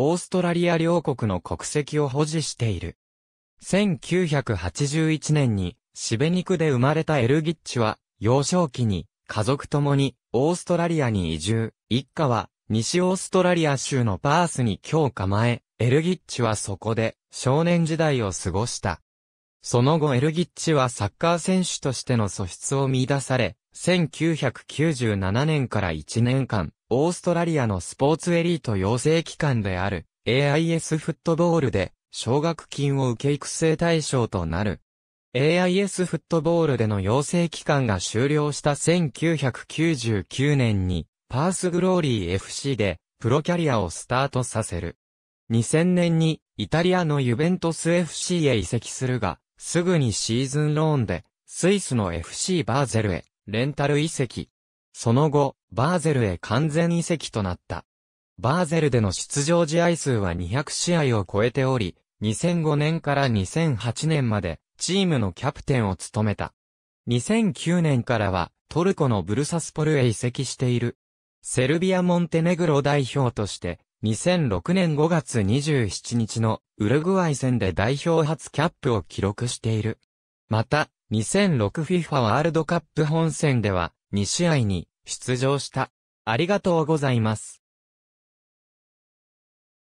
オーストラリア両国の国籍を保持している。1981年に、シベニクで生まれたエルギッチは、幼少期に、家族ともに、オーストラリアに移住、一家は、西オーストラリア州のパースに今日構え、エルギッチはそこで、少年時代を過ごした。その後エルギッチはサッカー選手としての素質を見出され、1997年から1年間、オーストラリアのスポーツエリート養成機関である AIS フットボールで奨学金を受け育成対象となる。AIS フットボールでの養成期間が終了した1999年にパースグローリー FC でプロキャリアをスタートさせる。2000年にイタリアのユベントス FC へ移籍するが、すぐにシーズンローンでスイスの FC バーゼルへレンタル移籍。その後、バーゼルへ完全移籍となった。バーゼルでの出場試合数は200試合を超えており、2005年から2008年までチームのキャプテンを務めた。2009年からはトルコのブルサスポルへ移籍している。セルビア・モンテネグロ代表として2006年5月27日のウルグアイ戦で代表初キャップを記録している。また、2006FIFA ワールドカップ本戦では2試合に出場した。ありがとうございます。